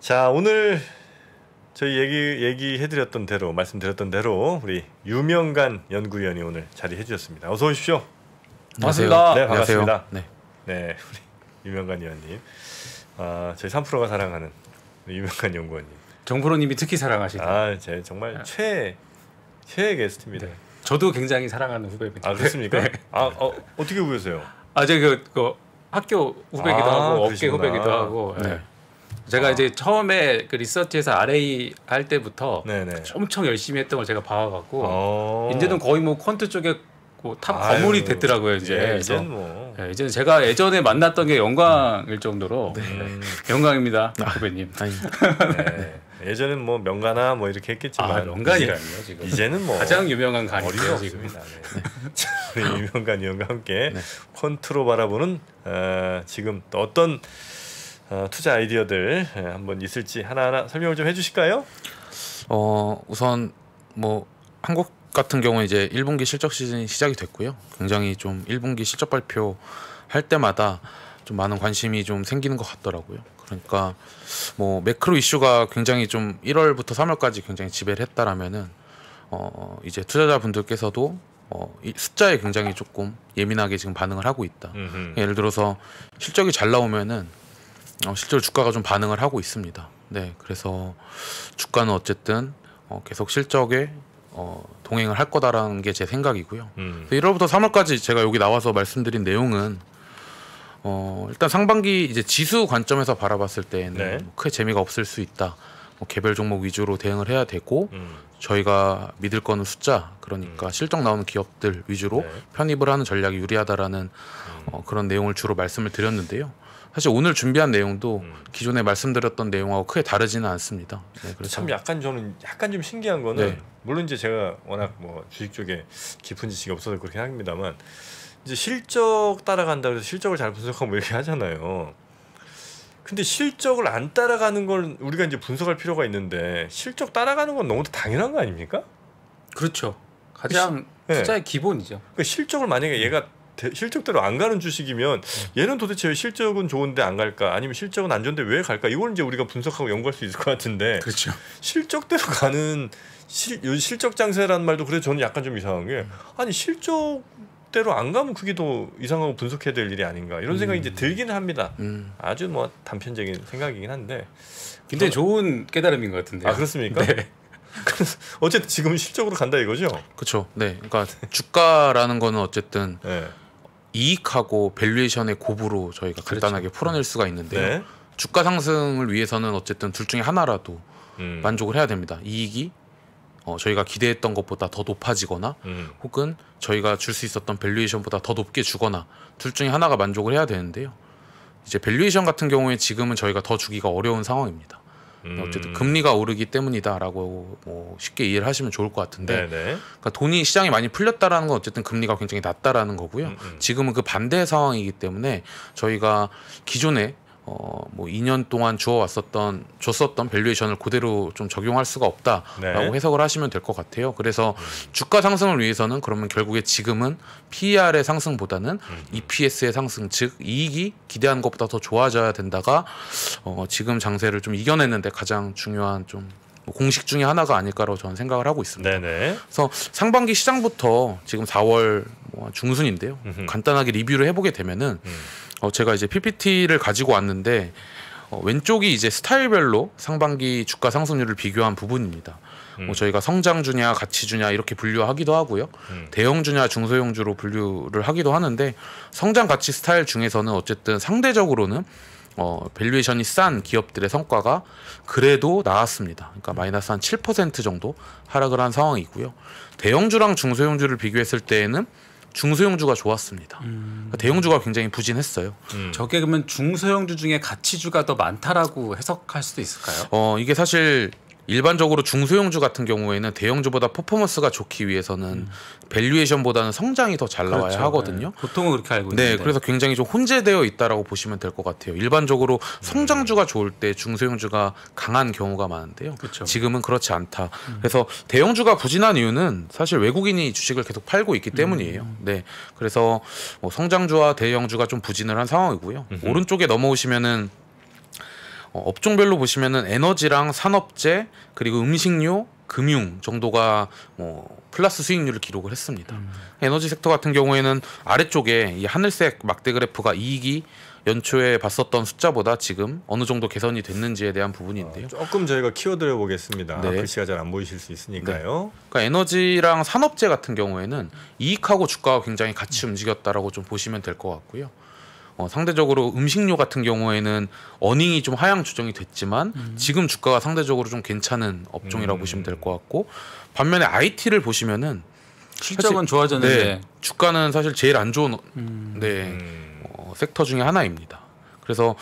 자 오늘 저희 얘기 얘기해드렸던 대로 말씀드렸던 대로 우리 유명간 연구위원이 오늘 자리해 주셨습니다. 어서 오십시오. 반갑습니다. 네 반갑습니다. 네. 네. 네 우리 유명간 위원님, 아 저희 3프로가 사랑하는 유명간 연구원님. 정프로님이 특히 사랑하시는. 아제 정말 네. 최 최애 게스트입니다. 네. 저도 굉장히 사랑하는 후배입니다. 아 그렇습니까? 네. 아 어, 떻게 보셨요 아제그 그 학교 후배기도 아, 하고 그러시구나. 후배기도 하고. 네. 네. 제가 아. 이제 처음에 그 리서치에서 RA 할 때부터 네네. 엄청 열심히 했던 걸 제가 봐와갖고 어. 이제는 거의 뭐 퀀트 쪽에 뭐탑 건물이 됐더라고요 이제. 예, 그래 뭐. 예, 이제 제가 예전에 만났던 게 영광일 정도로 음. 영광입니다 후배님. 아, 네. 예전엔 뭐 명가나 뭐 이렇게 했겠지만 영광이라니요 아, 지금 이제는 뭐 가장 유명한 간이죠 지금 네. 네. 유명간 위원 함께 네. 콘트로 바라보는 어, 지금 어떤 어, 투자 아이디어들 예, 한번 있을지 하나하나 설명을 좀 해주실까요? 어 우선 뭐 한국 같은 경우 이제 1분기 실적 시즌이 시작이 됐고요. 굉장히 좀 1분기 실적 발표 할 때마다 좀 많은 관심이 좀 생기는 것 같더라고요. 그러니까 뭐 매크로 이슈가 굉장히 좀 1월부터 3월까지 굉장히 지배를 했다라면은 어 이제 투자자분들께서도 어, 이 숫자에 굉장히 조금 예민하게 지금 반응을 하고 있다. 음흠. 예를 들어서 실적이 잘 나오면은 어, 실제로 주가가 좀 반응을 하고 있습니다. 네, 그래서 주가는 어쨌든 어, 계속 실적에 어, 동행을 할 거다라는 게 제 생각이고요. 음. 1월부터 3월까지 제가 여기 나와서 말씀드린 내용은 어, 일단 상반기 이제 지수 관점에서 바라봤을 때는 에 네. 뭐 크게 재미가 없을 수 있다. 뭐 개별 종목 위주로 대응을 해야 되고 음. 저희가 믿을 거는 숫자 그러니까 음. 실적 나오는 기업들 위주로 네. 편입을 하는 전략이 유리하다라는 음. 어, 그런 내용을 주로 말씀을 드렸는데요. 사실 오늘 준비한 내용도 음. 기존에 말씀드렸던 내용하고 크게 다르지는 않습니다. 네, 참 약간 저는 약간 좀 신기한 거는 네. 물론 이제 제가 워낙 뭐 주식 쪽에 깊은 지식이 없어서 그렇긴 합니다만 이제 실적 따라간다 그래서 실적을 잘 분석하고 뭐 이렇게 하잖아요. 근데 실적을 안 따라가는 걸 우리가 이제 분석할 필요가 있는데 실적 따라가는 건 너무 당연한 거 아닙니까? 그렇죠. 그 가장 투자의 네. 기본이죠. 그러니까 실적을 만약에 얘가 실적대로 안 가는 주식이면 얘는 도대체 실적은 좋은데 안 갈까 아니면 실적은 안 좋은데 왜 갈까 이걸 이제 우리가 분석하고 연구할 수 있을 것 같은데 그렇죠. 실적대로 가는 실, 실적 장세라는 말도 그래 저는 약간 좀 이상한 게 아니 실적 대로 안 가면 그게 더 이상하고 분석해야 될 일이 아닌가 이런 음. 생각이 음. 이제 들기는 합니다. 음. 아주 뭐 단편적인 생각이긴 한데 굉장히 좋은 깨달음인 것 같은데. 아 그렇습니까? 네. 어쨌든 지금 은 실적으로 간다 이거죠? 그렇죠. 네, 그러니까 주가라는 거는 어쨌든 네. 이익하고 밸류에이션의 곱으로 저희가 그렇죠. 간단하게 풀어낼 수가 있는데 네. 주가 상승을 위해서는 어쨌든 둘 중에 하나라도 음. 만족을 해야 됩니다. 이익이 어, 저희가 기대했던 것보다 더 높아지거나 음. 혹은 저희가 줄 수 있었던 밸류에이션보다 더 높게 주거나 둘 중에 하나가 만족을 해야 되는데요. 이제 밸류에이션 같은 경우에 지금은 저희가 더 주기가 어려운 상황입니다. 음. 어쨌든 금리가 오르기 때문이다라고 뭐 쉽게 이해를 하시면 좋을 것 같은데 네, 네. 그러니까 돈이 시장에 많이 풀렸다라는 건 어쨌든 금리가 굉장히 낮다라는 거고요. 음음. 음. 지금은 그 반대 상황이기 때문에 저희가 기존에 어뭐 2년 동안 주어왔었던 줬었던 밸류에이션을 그대로 좀 적용할 수가 없다라고 네. 해석을 하시면 될 것 같아요. 그래서 주가 상승을 위해서는 그러면 결국에 지금은 PER의 상승보다는 음. EPS의 상승, 즉 이익이 기대한 것보다 더 좋아져야 된다가 어 지금 장세를 좀 이겨내는데 가장 중요한 좀 공식 중에 하나가 아닐까라고 저는 생각을 하고 있습니다. 네네. 그래서 상반기 시장부터 지금 4월 뭐 중순인데요. 음흠. 간단하게 리뷰를 해보게 되면은. 음. 어, 제가 이제 PPT를 가지고 왔는데 어, 왼쪽이 이제 스타일별로 상반기 주가 상승률을 비교한 부분입니다. 뭐 음. 뭐 저희가 성장주냐 가치주냐 이렇게 분류하기도 하고요. 음. 대형주냐 중소형주로 분류를 하기도 하는데 성장 가치 스타일 중에서는 어쨌든 상대적으로는 어, 밸류에이션이 싼 기업들의 성과가 그래도 나왔습니다. 그러니까 마이너스 한 7% 정도 하락을 한 상황이고요. 대형주랑 중소형주를 비교했을 때에는 중소형주가 좋았습니다. 음. 그러니까 대형주가 굉장히 부진했어요. 음. 저게 그러면 중소형주 중에 가치주가 더 많다라고 해석할 수도 있을까요? 어, 이게 사실 일반적으로 중소형주 같은 경우에는 대형주보다 퍼포먼스가 좋기 위해서는 음. 밸류에이션보다는 성장이 더 잘 나와야 그렇죠. 하거든요. 네. 보통은 그렇게 알고 네, 있는데. 네, 그래서 굉장히 좀 혼재되어 있다라고 보시면 될 것 같아요. 일반적으로 음. 성장주가 좋을 때 중소형주가 강한 경우가 많은데요. 그렇죠. 지금은 그렇지 않다. 음. 그래서 대형주가 부진한 이유는 사실 외국인이 주식을 계속 팔고 있기 때문이에요. 음. 네, 그래서 뭐 성장주와 대형주가 좀 부진을 한 상황이고요. 오른쪽에 넘어오시면은 어, 업종별로 보시면은 에너지랑 산업재 그리고 음식료 금융 정도가 뭐 플러스 수익률을 기록을 했습니다. 음. 에너지 섹터 같은 경우에는 아래쪽에 이 하늘색 막대 그래프가 이익이 연초에 봤었던 숫자보다 지금 어느 정도 개선이 됐는지에 대한 부분인데요. 어, 조금 저희가 키워드려 보겠습니다. 네. 글씨가 잘 안 보이실 수 있으니까요. 네. 그러니까 에너지랑 산업재 같은 경우에는 이익하고 주가가 굉장히 같이 움직였다라고 좀 보시면 될 것 같고요. 어, 상대적으로 음식료 같은 경우에는 어닝이 좀 하향 조정이 됐지만 음. 지금 주가가 상대적으로 좀 괜찮은 업종이라고 음. 보시면 될 것 같고 반면에 IT를 보시면은 실적은 좋아졌는데 네, 주가는 사실 제일 안 좋은 어, 음. 네 음. 어, 섹터 중에 하나입니다. 그래서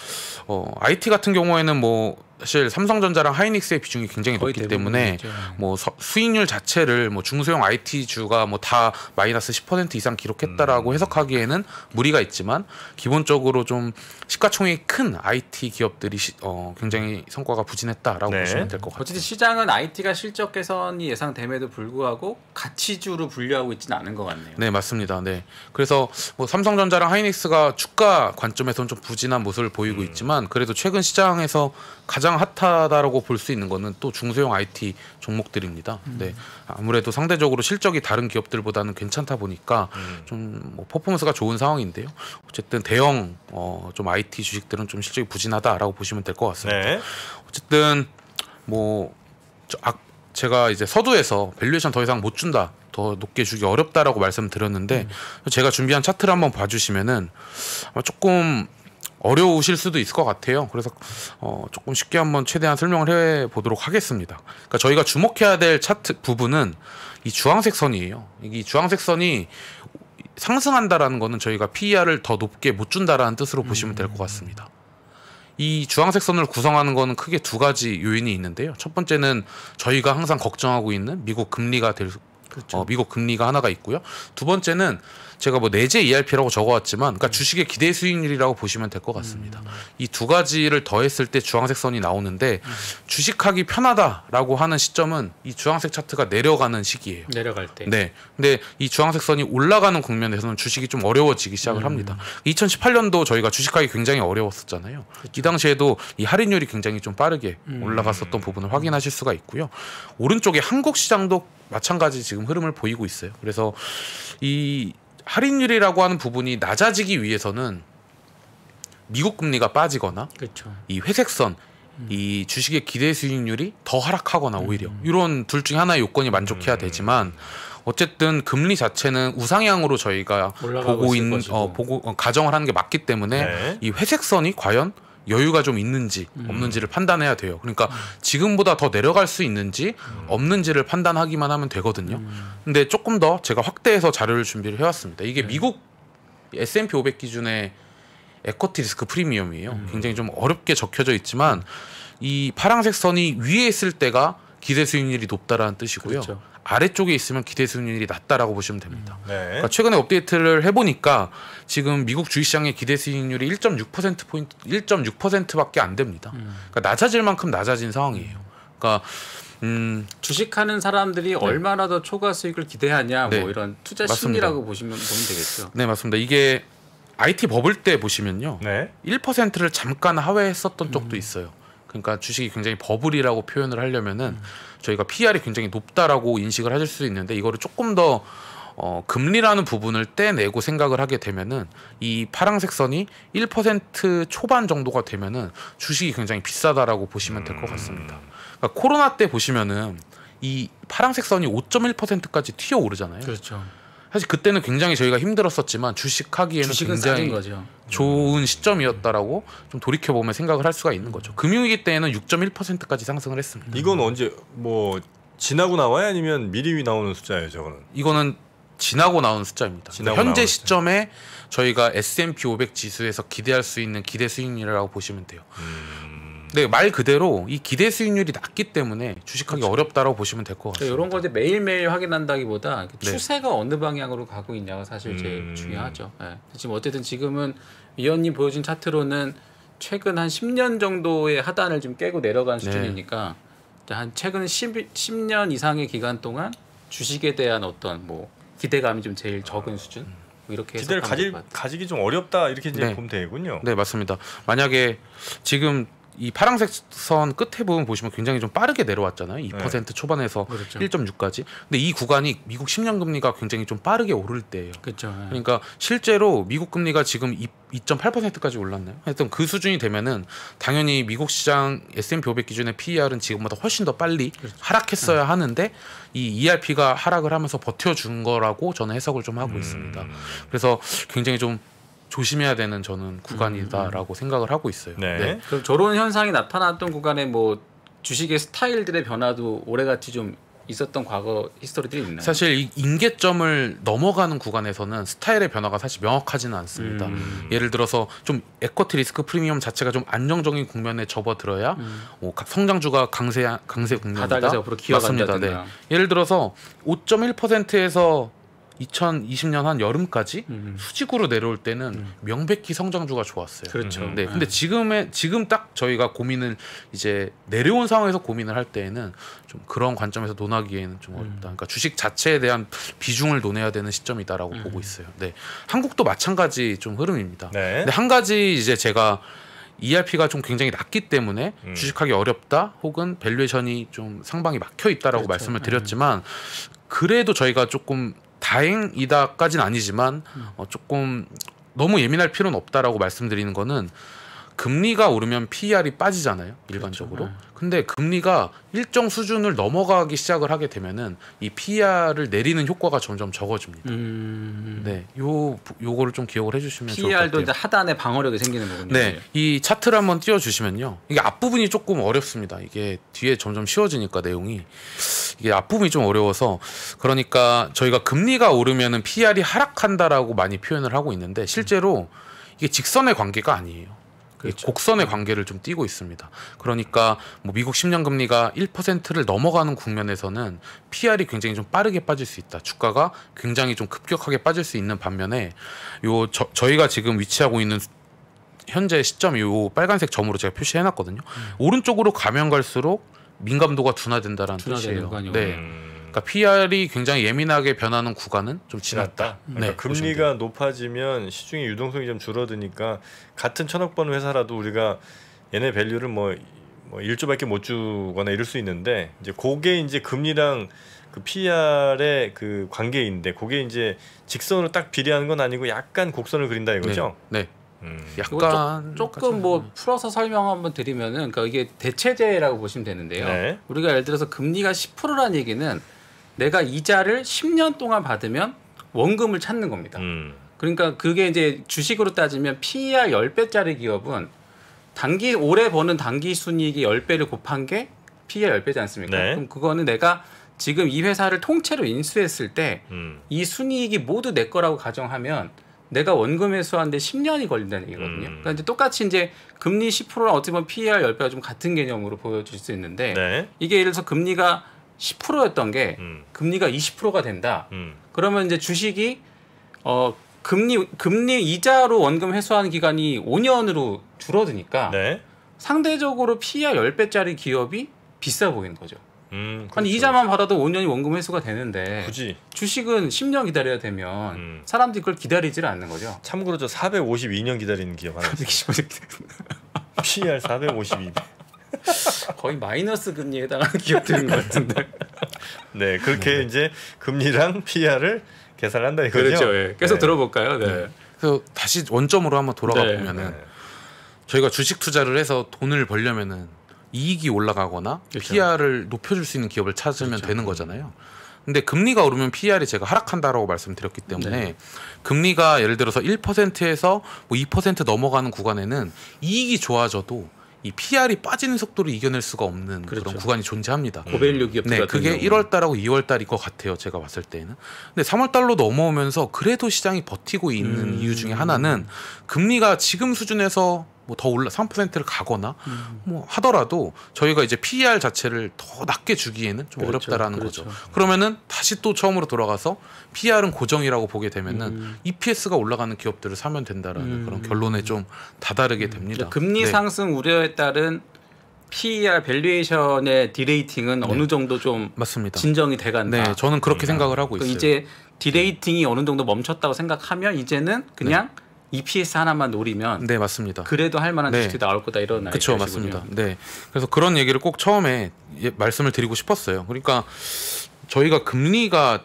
어, IT 같은 경우에는 뭐 사실 삼성전자랑 하이닉스의 비중이 굉장히 높기 때문에 있죠. 뭐 수익률 자체를 뭐 중소형 IT 주가 뭐 다 마이너스 10% 이상 기록했다라고 음. 해석하기에는 무리가 있지만 기본적으로 좀 시가총액 큰 IT 기업들이 시, 어, 굉장히 성과가 부진했다라고 네. 보시면 될 것 같아요. 어쨌든 시장은 IT가 실적 개선이 예상됨에도 불구하고 가치주로 분류하고 있지는 않은 것 같네요. 네 맞습니다. 네 그래서 뭐 삼성전자랑 하이닉스가 주가 관점에서는 좀 부진한 모습을 보이고 음. 있지만 그래도 최근 시장에서 가장 가장 핫하다라고 볼 수 있는 거는 또 중소형 IT 종목들입니다. 음. 네. 아무래도 상대적으로 실적이 다른 기업들보다는 괜찮다 보니까 음. 좀뭐 퍼포먼스가 좋은 상황인데요. 어쨌든 대형 어, 좀 IT 주식들은 좀 실적이 부진하다라고 보시면 될 것 같습니다. 네. 어쨌든 뭐 저, 아, 제가 이제 서두에서 밸류에이션 더 이상 못 준다. 더 높게 주기 어렵다라고 말씀드렸는데 음. 제가 준비한 차트를 한번 봐주시면은 조금 어려우실 수도 있을 것 같아요. 그래서 어, 조금 쉽게 한번 최대한 설명을 해 보도록 하겠습니다. 그러니까 저희가 주목해야 될 차트 부분은 이 주황색 선이에요. 이 주황색 선이 상승한다라는 거는 저희가 PER을 더 높게 못 준다라는 뜻으로 음. 보시면 될 것 같습니다. 이 주황색 선을 구성하는 거는 크게 두 가지 요인이 있는데요. 첫 번째는 저희가 항상 걱정하고 있는 미국 금리가 될 어, 그렇죠. 어, 미국 금리가 하나가 있고요. 두 번째는 제가 뭐 내재 ERP라고 적어왔지만 그러니까 주식의 기대 수익률이라고 보시면 될 것 같습니다. 음. 이두 가지를 더했을 때 주황색 선이 나오는데 음. 주식하기 편하다라고 하는 시점은 이 주황색 차트가 내려가는 시기예요. 내려갈 때. 네. 근데 이 주황색 선이 올라가는 국면에서는 주식이 좀 어려워지기 시작을 음. 합니다. 2018년도 저희가 주식하기 굉장히 어려웠었잖아요. 그렇이 당시에도 이 할인율이 굉장히 좀 빠르게 음. 올라갔었던 부분을 확인하실 수가 있고요. 오른쪽에 한국 시장도 마찬가지 지금 흐름을 보이고 있어요. 그래서 이 할인율이라고 하는 부분이 낮아지기 위해서는 미국 금리가 빠지거나 그렇이 회색선 음. 이 주식의 기대 수익률이 더 하락하거나 음. 오히려 음. 이런 둘 중에 하나의 요건이 만족해야 음. 되지만 어쨌든 금리 자체는 우상향으로 저희가 보고 있는 어, 보고 어, 가정을 하는 게 맞기 때문에 네. 이 회색선이 과연 여유가 좀 있는지 음. 없는지를 판단해야 돼요. 그러니까 음. 지금보다 더 내려갈 수 있는지 음. 없는지를 판단하기만 하면 되거든요. 근데 조금 더 제가 확대해서 자료를 준비를 해왔습니다. 이게 네. 미국 S&P 500 기준의 에코티 리스크 프리미엄이에요. 굉장히 좀 어렵게 적혀져 있지만 이 파란색 선이 위에 있을 때가 기대 수익률이 높다라는 뜻이고요. 그렇죠. 아래쪽에 있으면 기대 수익률이 낮다라고 보시면 됩니다. 음. 네. 그러니까 최근에 업데이트를 해보니까 지금 미국 주식시장의 기대 수익률이 1.6% 포인트, 1.6%밖에 안 됩니다. 음. 그러니까 낮아질 만큼 낮아진 상황이에요. 음. 그러니까 음, 주식하는 사람들이 네. 얼마나 더 초과 수익을 기대하냐 뭐 네. 뭐 이런 투자 심리라고 보시면 보면 되겠죠. 네 맞습니다. 이게 IT 버블 때 보시면요, 네. 1%를 잠깐 하회했었던 음. 적도 있어요. 그러니까 주식이 굉장히 버블이라고 표현을 하려면은 음. 저희가 PR이 굉장히 높다라고 인식을 하실 수 있는데 이거를 조금 더 어, 금리라는 부분을 떼내고 생각을 하게 되면은 이 파란색 선이 1% 초반 정도가 되면은 주식이 굉장히 비싸다라고 보시면 될것 음. 같습니다. 그러니까 코로나 때 보시면은 이 파란색 선이 5.1%까지 튀어 오르잖아요. 그렇죠. 사실 그때는 굉장히 저희가 힘들었었지만 주식하기에는 굉장히 좋은 시점이었다라고 좀 돌이켜 보면 생각을 할 수가 있는 거죠. 금융위기 때에는 6.1%까지 상승을 했습니다. 이건 언제 뭐 지나고 나와야 아니면 미리 나오는 숫자예요, 저거는. 이거는 지나고 나온 숫자입니다. 지나고 현재 나오는 시점에 저희가 S&P 500 지수에서 기대할 수 있는 기대 수익률이라고 보시면 돼요. 음... 네, 말 그대로 이 기대 수익률이 낮기 때문에 주식하기 그렇죠. 어렵다라고 보시면 될 것 같아요. 이런 거 이제 매일매일 확인한다기보다 네. 추세가 어느 방향으로 가고 있냐가 사실 제일 음. 중요하죠. 네. 지금 어쨌든 지금은 위원님 보여준 차트로는 최근 한 10년 정도의 하단을 좀 깨고 내려간 네. 수준이니까 네. 한 최근 10, 10년 이상의 기간 동안 주식에 대한 어떤 뭐 기대감이 좀 제일 적은 수준 음. 뭐 이렇게 기대를 가지, 가지기 좀 어렵다 이렇게 이제 네. 보면 되군요. 네 맞습니다. 만약에 지금 이 파란색 선 끝에 부분 보시면 굉장히 좀 빠르게 내려왔잖아요. 2% 네. 초반에서 그렇죠. 1.6까지. 근데 이 구간이 미국 10년 금리가 굉장히 좀 빠르게 오를 때예요. 그렇죠. 네. 그러니까 실제로 미국 금리가 지금 2.8%까지 올랐나요? 하여튼 그 수준이 되면은 당연히 미국 시장 S&P 500 기준의 PER은 지금보다 훨씬 더 빨리 그렇죠. 하락했어야 네. 하는데 이 ERP가 하락을 하면서 버텨준 거라고 저는 해석을 좀 하고 음. 있습니다. 그래서 굉장히 좀 조심해야 되는 저는 음, 구간이다라고 음, 음. 생각을 하고 있어요. 네. 네. 그럼 저런 현상이 나타났던 구간에 뭐 주식의 스타일들의 변화도 오래같이 좀 있었던 과거 히스토리들이 있나요? 사실 인계점을 넘어가는 구간에서는 스타일의 변화가 사실 명확하지는 않습니다. 음. 예를 들어서 좀 에쿼티 리스크 프리미엄 자체가 좀 안정적인 국면에 접어들어야 음. 뭐 성장주가 강세 강세 국면이다. 바닥에서 앞으로 기어간다든가. 네. 예를 들어서 5.1%에서 2020년 한 여름까지 음, 음. 수직으로 내려올 때는 음. 명백히 성장주가 좋았어요. 그렇죠. 음. 네. 음. 근데 지금의 지금 딱 저희가 고민을 이제 내려온 상황에서 고민을 할 때에는 좀 그런 관점에서 논하기에는 좀 어렵다. 음. 그러니까 주식 자체에 대한 비중을 논해야 되는 시점이다라고 보고 있어요. 네. 한국도 마찬가지 좀 흐름입니다. 네. 근데 한 가지 이제 제가 ERP가 좀 굉장히 낮기 때문에 음. 주식하기 어렵다 혹은 밸류에이션이 좀 상방이 막혀 있다라고 그렇죠. 말씀을 드렸지만 그래도 저희가 조금 다행이다까지는 아니지만 어, 조금 너무 예민할 필요는 없다라고 말씀드리는 거는 금리가 오르면 PER이 빠지잖아요 일반적으로 그렇죠. 네. 근데 금리가 일정 수준을 넘어가기 시작을 하게 되면은 이 PER을 내리는 효과가 점점 적어집니다 음... 네요 요거를 좀 기억을 해주시면 PER도 이제 하단에 방어력이 생기는 거군요 네이 차트를 한번 띄워주시면요 이게 앞부분이 조금 어렵습니다 이게 뒤에 점점 쉬워지니까 내용이 이게 앞부분이 좀 어려워서 그러니까 저희가 금리가 오르면은 PER이 하락한다라고 많이 표현을 하고 있는데 실제로 이게 직선의 관계가 아니에요 그렇죠. 곡선의 관계를 좀 띄고 있습니다. 그러니까 뭐 미국 10년 금리가 1%를 넘어가는 국면에서는 PR이 굉장히 좀 빠르게 빠질 수 있다. 주가가 굉장히 좀 급격하게 빠질 수 있는 반면에 요 저, 저희가 지금 위치하고 있는 현재 시점이 요 빨간색 점으로 제가 표시해 놨거든요. 음. 오른쪽으로 가면 갈수록 민감도가 둔화된다라는 뜻이에요. 네. 음. 그러니까 PR이 굉장히 예민하게 변하는 구간은 좀 지났다. 그러니까 네, 금리가 높아지면 시중의 유동성이 좀 줄어드니까 같은 천억 번 회사라도 우리가 얘네 밸류를 뭐, 뭐 1조밖에 못 주거나 이럴 수 있는데 이제 그게 이제 금리랑 그 PR의 그 관계인데 그게 이제 직선으로 딱 비례하는 건 아니고 약간 곡선을 그린다 이거죠. 네. 네. 음. 약간 조, 조금 뭐 풀어서 설명 한번 드리면은 그러니까 이게 대체제라고 보시면 되는데요. 네. 우리가 예를 들어서 금리가 10%라는 얘기는 내가 이자를 10년 동안 받으면 원금을 찾는 겁니다. 음. 그러니까 그게 이제 주식으로 따지면 PER 10배짜리 기업은 단기 올해 버는 단기 순이익이 10배를 곱한 게 PER 10배지 않습니까? 네. 그럼 그거는 내가 지금 이 회사를 통째로 인수했을 때이 음. 순이익이 모두 내 거라고 가정하면 내가 원금 회수하는데 10년이 걸린다는 얘기거든요. 음. 그러니까 이제 똑같이 이제 금리 10%랑 어찌 보면 PER 10배가 좀 같은 개념으로 보여줄 수 있는데 네. 이게 예를 들어서 금리가 10%였던 게 음. 금리가 20%가 된다. 음. 그러면 이제 주식이 어 금리 금리 이자로 원금 회수하는 기간이 5년으로 줄어드니까 네. 상대적으로 PER 10배짜리 기업이 비싸 보이는 거죠. 음, 그렇죠. 아니 이자만 받아도 5년이 원금 회수가 되는데 굳이 주식은 10년 기다려야 되면 음. 사람들이 그걸 기다리질 않는 거죠. 참고로 저 452년 기다리는 기업 하나 있어요. PER 452. 거의 마이너스 금리에 해당하는 기업들인 것 같은데. 네, 그렇게 네. 이제 금리랑 PR을 계산한다 이거죠. 그렇죠. 예. 계속 네. 들어볼까요? 네. 네. 그래서 다시 원점으로 한번 돌아가 네. 보면은 네. 저희가 주식 투자를 해서 돈을 벌려면은 이익이 올라가거나 그렇죠. PR을 높여줄 수 있는 기업을 찾으면 그렇죠. 되는 거잖아요. 근데 금리가 오르면 PR이 제가 하락한다라고 말씀드렸기 때문에 네. 금리가 예를 들어서 1%에서 뭐2% 넘어가는 구간에는 이익이 좋아져도 이 PR이 빠지는 속도를 이겨낼 수가 없는 그렇죠. 그런 구간이 존재합니다. 음. 고밸류 기업 네, 그게 1월 달하고 2월 달일 것 같아요. 제가 봤을 때는. 근데 3월 달로 넘어오면서 그래도 시장이 버티고 있는 음. 이유 중에 하나는 금리가 지금 수준에서 뭐더 올라 3%를 가거나 음. 뭐 하더라도 저희가 이제 PER 자체를 더 낮게 주기에는 좀 그렇죠, 어렵다라는 그렇죠. 거죠. 그러면은 다시 또 처음으로 돌아가서 PER은 고정이라고 보게 되면은 음. EPS가 올라가는 기업들을 사면 된다라는 음. 그런 결론에 좀 다다르게 됩니다. 그러니까 금리 네. 상승 우려에 따른 PER 밸류에이션의 디레이팅은 네. 어느 정도 좀 맞습니다. 진정이 돼간다. 네, 저는 그렇게 생각을 하고 있어요. 이제 디레이팅이 어느 정도 멈췄다고 생각하면 이제는 그냥 네. EPS 하나만 노리면 네 맞습니다. 그래도 할 만한 네. 주식이 나올 거다 이런 그렇죠 맞습니다. 네 그래서 그런 얘기를 꼭 처음에 예, 말씀을 드리고 싶었어요. 그러니까 저희가 금리가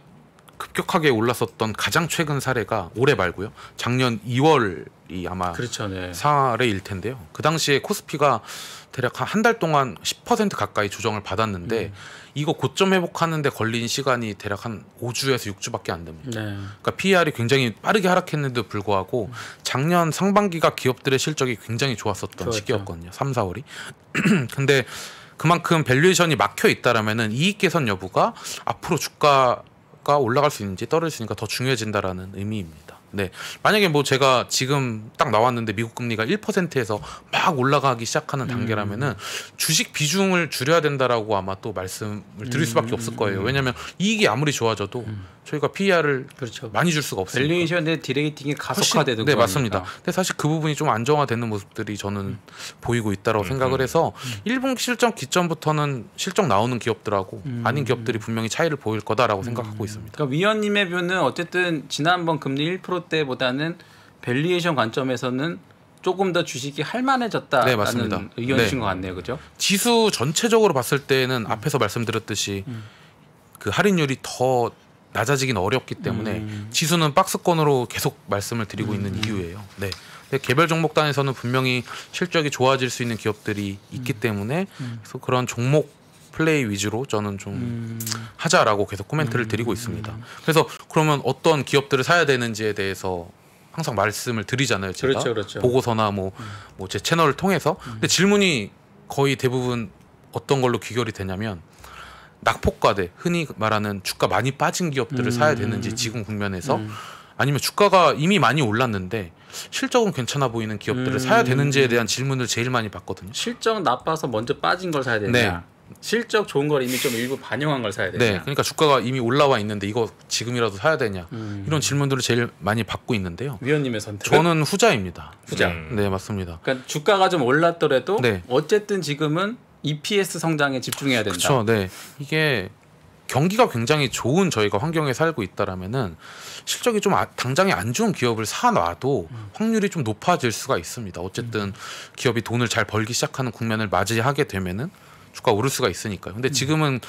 급격하게 올랐었던 가장 최근 사례가 올해 말고요. 작년 2월이 아마 그렇죠, 네. 사례일 텐데요. 그 당시에 코스피가 대략 한한달 동안 10% 가까이 조정을 받았는데 음. 이거 고점 회복하는데 걸린 시간이 대략 한 5주에서 6주밖에 안 됩니다. 네. 그러니까 PER이 굉장히 빠르게 하락했는데도 불구하고 음. 작년 상반기가 기업들의 실적이 굉장히 좋았었던 좋았죠. 시기였거든요. 3, 4월이. 근데 그만큼 밸류에이션이 막혀 있다라면은 이익 개선 여부가 앞으로 주가가 올라갈 수 있는지 떨어질 수 있는지가 더 중요해진다라는 의미입니다. 네. 만약에 뭐 제가 지금 딱 나왔는데 미국 금리가 1%에서 막 올라가기 시작하는 단계라면은 음. 주식 비중을 줄여야 된다라고 아마 또 말씀을 드릴 수밖에 없을 거예요. 음. 왜냐면 이익이 아무리 좋아져도 음. 저희가 PER을 그렇죠. 많이 줄 수가 없어요. 밸류에이션 대 디레이팅이 가속화되는 네, 맞습니다. 근데 사실 그 부분이 좀 안정화되는 모습들이 저는 음. 보이고 있다라고 음, 생각을 음. 해서 1분기 실적 기점부터는 실적 나오는 기업들하고 아닌 기업들이 분명히 차이를 보일 거다라고 생각하고 있습니다. 그러니까 위원님의 뷰는 어쨌든 지난번 금리 1% 때보다는 밸리에이션 관점에서는 조금 더 주식이 할만해졌다라는 네, 맞습니다. 의견이신 네. 것 같네요, 그죠 지수 전체적으로 봤을 때는 음. 앞에서 말씀드렸듯이 음. 그 할인율이 더 낮아지긴 어렵기 때문에 음. 지수는 박스권으로 계속 말씀을 드리고 있는 음. 이유예요. 네. 개별 종목단에서는 분명히 실적이 좋아질 수 있는 기업들이 있기 음. 때문에 음. 그래서 그런 종목 플레이 위주로 저는 좀 음. 하자라고 계속 코멘트를 음. 드리고 있습니다. 그래서 그러면 어떤 기업들을 사야 되는지에 대해서 항상 말씀을 드리잖아요. 제가 그렇죠, 그렇죠. 보고서나 뭐뭐제 음. 채널을 통해서. 음. 근데 질문이 거의 대부분 어떤 걸로 귀결이 되냐면 낙폭과대 흔히 말하는 주가 많이 빠진 기업들을 음. 사야 되는지 음. 지금 국면에서 음. 아니면 주가가 이미 많이 올랐는데 실적은 괜찮아 보이는 기업들을 음. 사야 되는지에 대한 질문을 제일 많이 받거든요. 실적 나빠서 먼저 빠진 걸 사야 되냐? 네. 실적 좋은 걸 이미 좀 일부 반영한 걸 사야 되냐. 네, 그러니까 주가가 이미 올라와 있는데 이거 지금이라도 사야 되냐 음. 이런 질문들을 제일 많이 받고 있는데요. 위원님의 선택. 저는 후자입니다. 후자. 음. 네, 맞습니다. 그러니까 주가가 좀 올랐더라도 네. 어쨌든 지금은 EPS 성장에 집중해야 된다. 그렇죠. 네, 이게 경기가 굉장히 좋은 저희가 환경에 살고 있다라면은 실적이 좀 아, 당장에 안 좋은 기업을 사놔도 음. 확률이 좀 높아질 수가 있습니다. 어쨌든 음. 기업이 돈을 잘 벌기 시작하는 국면을 맞이하게 되면은 주가 오를 수가 있으니까요. 근데 음. 지금은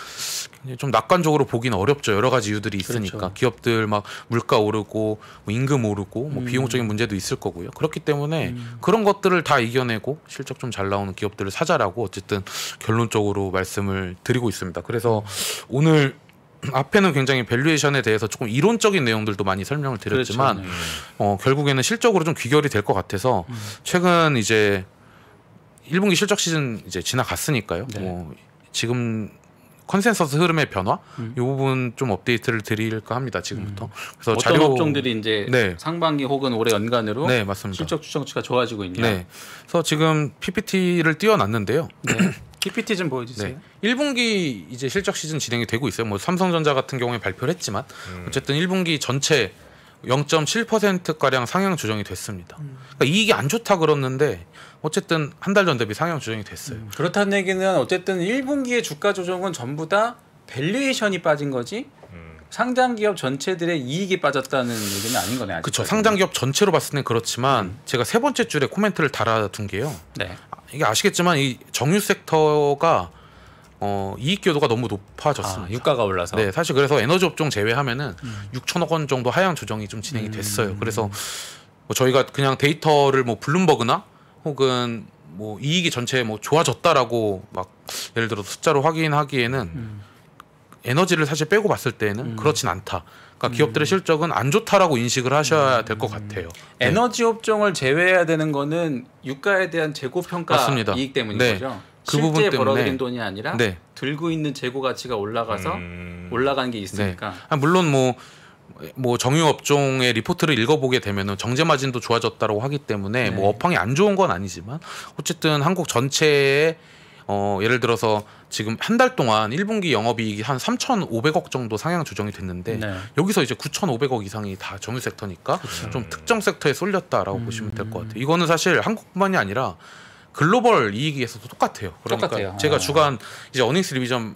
좀 낙관적으로 보기는 어렵죠. 여러 가지 이유들이 그렇죠. 있으니까 그렇죠. 기업들 막 물가 오르고 뭐 임금 오르고 뭐 음. 비용적인 문제도 있을 거고요. 그렇기 때문에 음. 그런 것들을 다 이겨내고 실적 좀 잘 나오는 기업들을 사자라고 어쨌든 결론적으로 말씀을 드리고 있습니다. 그래서 오늘 앞에는 굉장히 밸류에이션에 대해서 조금 이론적인 내용들도 많이 설명을 드렸지만 그렇죠. 네. 어, 결국에는 실적으로 좀 귀결이 될 것 같아서 음. 최근 이제 1분기 실적 시즌 이제 지나갔으니까요. 네. 뭐 지금 컨센서스 흐름의 변화 음. 이 부분 좀 업데이트를 드릴까 합니다 지금부터. 음. 그래서 어떤 자료... 업종들이 이제 네. 상반기 혹은 올해 연간으로 네, 맞습니다. 실적 추정치가 좋아지고 있냐. 네. 그래서 지금 PPT를 띄워놨는데요. 네. PPT 좀 보여주세요. 네. 1분기 이제 실적 시즌 진행이 되고 있어요. 뭐 삼성전자 같은 경우에 발표를 했지만 음. 어쨌든 1분기 전체 0.7%가량 상향 조정이 됐습니다. 음. 그러니까 이익이 안 좋다 그러는데 어쨌든 한 달 전 대비 상향 조정이 됐어요. 음. 그렇다는 얘기는 어쨌든 1분기의 주가 조정은 전부 다 밸류에이션이 빠진 거지 음. 상장 기업 전체들의 이익이 빠졌다는 얘기는 아닌 거네. 그렇죠. 상장 기업 전체로 봤을 때는 그렇지만 음. 제가 세 번째 줄에 코멘트를 달아둔 게요. 네. 아, 이게 아시겠지만 이 정유 섹터가 어, 이익 궤도가 너무 높아졌습니다. 아, 유가가 올라서. 네, 사실 그래서 에너지 업종 제외하면은 음. 6천억 원 정도 하향 조정이 좀 진행이 음. 됐어요. 음. 그래서 뭐 저희가 그냥 데이터를 뭐 블룸버그나 혹은 뭐 이익이 전체 뭐 좋아졌다라고 막 예를 들어 숫자로 확인하기에는 음. 에너지를 사실 빼고 봤을 때는 음. 그렇진 않다. 그러니까 음. 기업들의 실적은 안 좋다라고 인식을 하셔야 음. 될것 같아요. 네. 에너지 업종을 제외해야 되는 거는 유가에 대한 재고 평가 맞습니다. 이익 때문인 네. 거죠. 그 실제 벌어들인 돈이 아니라 네. 들고 있는 재고 가치가 올라가서 음... 올라간 게 있으니까. 네. 아, 물론 뭐. 뭐 정유업종의 리포트를 읽어보게 되면은 정제 마진도 좋아졌다고 하기 때문에 네. 뭐 업황이 안 좋은 건 아니지만 어쨌든 한국 전체에 어 예를 들어서 지금 한 달 동안 1분기 영업이익이 한 3,500억 정도 상향 조정이 됐는데 네. 여기서 이제 9,500억 이상이 다 정유 섹터니까 그렇죠. 좀 특정 섹터에 쏠렸다라고 음... 보시면 될 것 같아요. 이거는 사실 한국뿐만이 아니라 글로벌 이익에서도 똑같아요. 그러니까 똑같아요. 제가 아. 주간 이제 어닝스 리비전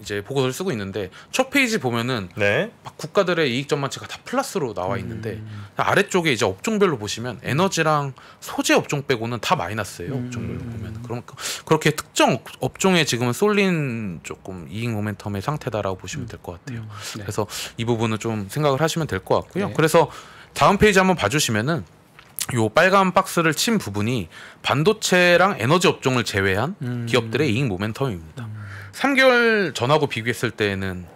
이제 보고서를 쓰고 있는데 첫 페이지 보면은 네. 국가들의 이익 전망치가 다 플러스로 나와 있는데 음. 아래쪽에 이제 업종별로 보시면 에너지랑 소재 업종 빼고는 다 마이너스예요. 음. 업종별로 보면 그러니까 그렇게 특정 업종에 지금은 쏠린 조금 이익 모멘텀의 상태다라고 보시면 음. 될것 같아요. 음. 네. 그래서 이 부분은 좀 생각을 하시면 될 것 같고요. 네. 그래서 다음 페이지 한번 봐주시면은 요 빨간 박스를 친 부분이 반도체랑 에너지 업종을 제외한 음. 기업들의 이익 모멘텀입니다. 음. 3개월 전하고 비교했을 때는